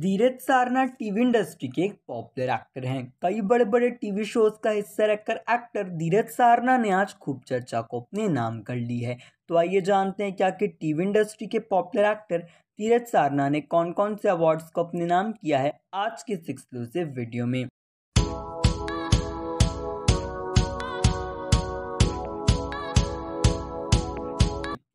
धीरज सारना TV industry के एक पॉपुलर एक्टर हैं कई बड़े बड़े टीवी शोज का हिस्सा रखकर एक्टर धीरज सारना ने आज खूब चर्चा को अपने नाम कर ली है तो आइए जानते हैं क्या कि टीवी इंडस्ट्री के पॉपुलर एक्टर धीरज सारना ने कौन कौन से अवार्ड्स को अपने नाम किया है आज के इस एक्सक्लूसिव वीडियो में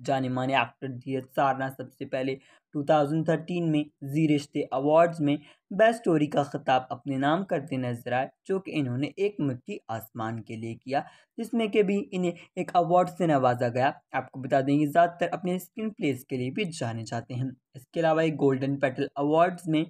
जाने माने एक्टर दिए सारना सबसे पहले 2013 में जी रिश्ते अवार्ड्स में बेस्ट स्टोरी का खिताब अपने नाम करते नजर आए जो कि इन्होंने एक मिट्टी आसमान के लिए किया जिसमें के भी इन्हें एक अवार्ड से नवाजा गया आपको बता दें कि ज़्यादातर अपने स्क्रीन प्लेस के लिए भी जाने जाते हैं इसके अलावा एक गोल्डन पेटल अवार्ड्स में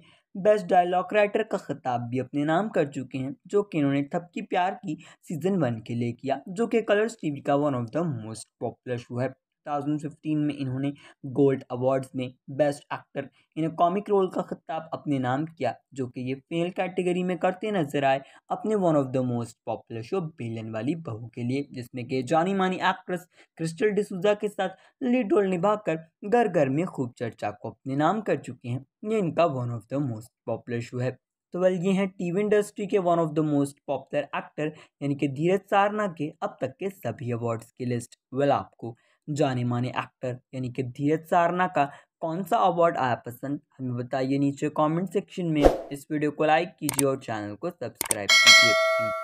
बेस्ट डायलॉग राइटर का खिताब भी अपने नाम कर चुके हैं जो कि इन्होंने थपकी प्यार की सीजन वन के लिए किया जो कि कलर्स टीवी का one of the most popular show है 2015 में इन्होंने गोल्ड अवार्ड्स में best actor in a comic role का खिताब अपने नाम किया जो कि ये फेल कैटेगरी में करते नजर आए अपने one of the most popular show Belan Wali बहू के लिए जिसमें कि जानी मानी एक्ट्रेस क्रिस्टल डिसूजा के साथ लीड रोल निभाकर घर घर में खूब चर्चा को अपने नाम कर चुके हैं ये इनका one of the most popular show है तो वेल ये हैं टीवी इंडस्ट्री के one of the most popular actor यानी कि धीरज सारना के अब तक के सभी अवार्ड्स की लिस्ट वेल आपको जाने माने एक्टर यानी कि धीरज सारना का कौन सा अवार्ड आया पसंद हमें बताइए नीचे कमेंट सेक्शन में इस वीडियो को लाइक कीजिए और चैनल को सब्सक्राइब कीजिए